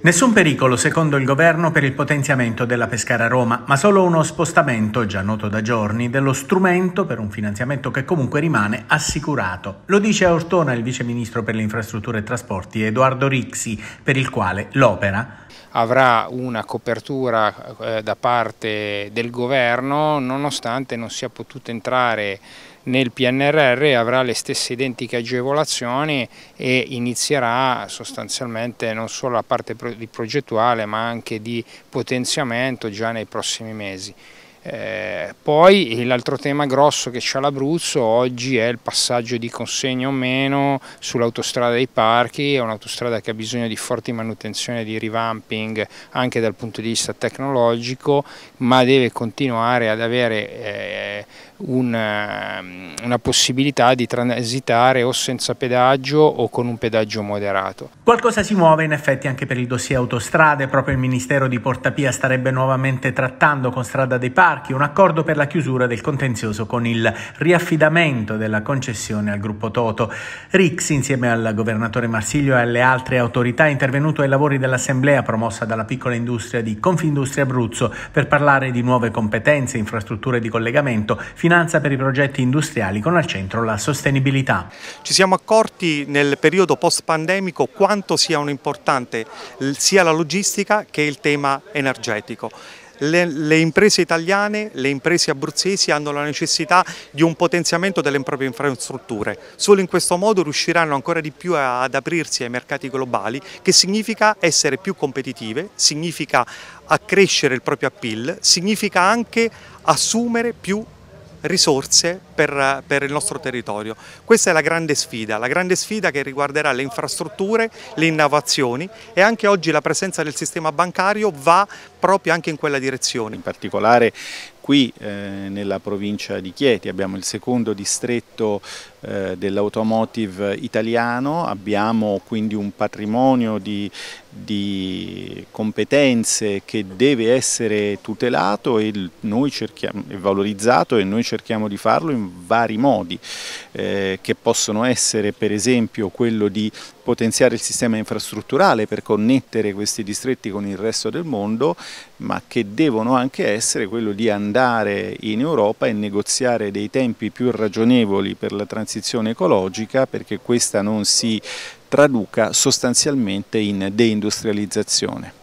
Nessun pericolo, secondo il governo, per il potenziamento della Pescara Roma, ma solo uno spostamento, già noto da giorni, dello strumento per un finanziamento che comunque rimane assicurato. Lo dice a Ortona il vice ministro per le infrastrutture e trasporti Edoardo Rixi, per il quale l'opera avrà una copertura eh, da parte del governo nonostante non sia potuto entrare nel PNRR avrà le stesse identiche agevolazioni e inizierà sostanzialmente non solo la parte di progettuale ma anche di potenziamento già nei prossimi mesi. Eh, poi l'altro tema grosso che c'è l'Abruzzo oggi è il passaggio di consegna o meno sull'autostrada dei parchi, è un'autostrada che ha bisogno di forti manutenzioni e di revamping anche dal punto di vista tecnologico, ma deve continuare ad avere eh, una, ehm, una possibilità di transitare o senza pedaggio o con un pedaggio moderato. Qualcosa si muove in effetti anche per il dossier autostrade, proprio il Ministero di Portapia starebbe nuovamente trattando con Strada dei Parchi Parchi un accordo per la chiusura del contenzioso con il riaffidamento della concessione al gruppo Toto. Rix, insieme al governatore Marsiglio e alle altre autorità, è intervenuto ai lavori dell'assemblea promossa dalla piccola industria di Confindustria Abruzzo per parlare di nuove competenze, infrastrutture di collegamento, finanza per i progetti industriali con al centro la sostenibilità. Ci siamo accorti nel periodo post-pandemico quanto siano importante sia la logistica che il tema energetico le, le, imprese italiane, le imprese abruzzesi hanno la necessità di un potenziamento delle proprie infrastrutture. Solo in questo modo riusciranno ancora di più ad aprirsi ai mercati globali, che significa essere più competitive, significa accrescere il proprio appeal, significa anche assumere più risorse per, per, il nostro territorio. Questa è la grande sfida, la grande sfida che riguarderà le infrastrutture, le innovazioni e anche oggi la presenza del sistema bancario va proprio anche in quella direzione. In particolare qui eh, nella provincia di Chieti, abbiamo il secondo distretto eh, dell'automotive italiano, abbiamo quindi un patrimonio di, di competenze che deve essere tutelato e, cerchiamo, e, valorizzato e noi cerchiamo di farlo in vari modi eh, che possono essere per esempio quello di potenziare il sistema infrastrutturale per connettere questi distretti con il resto del mondo ma che devono anche essere quello di andare andare in Europa e negoziare dei tempi più ragionevoli per la transizione ecologica perché questa non si traduca sostanzialmente in deindustrializzazione.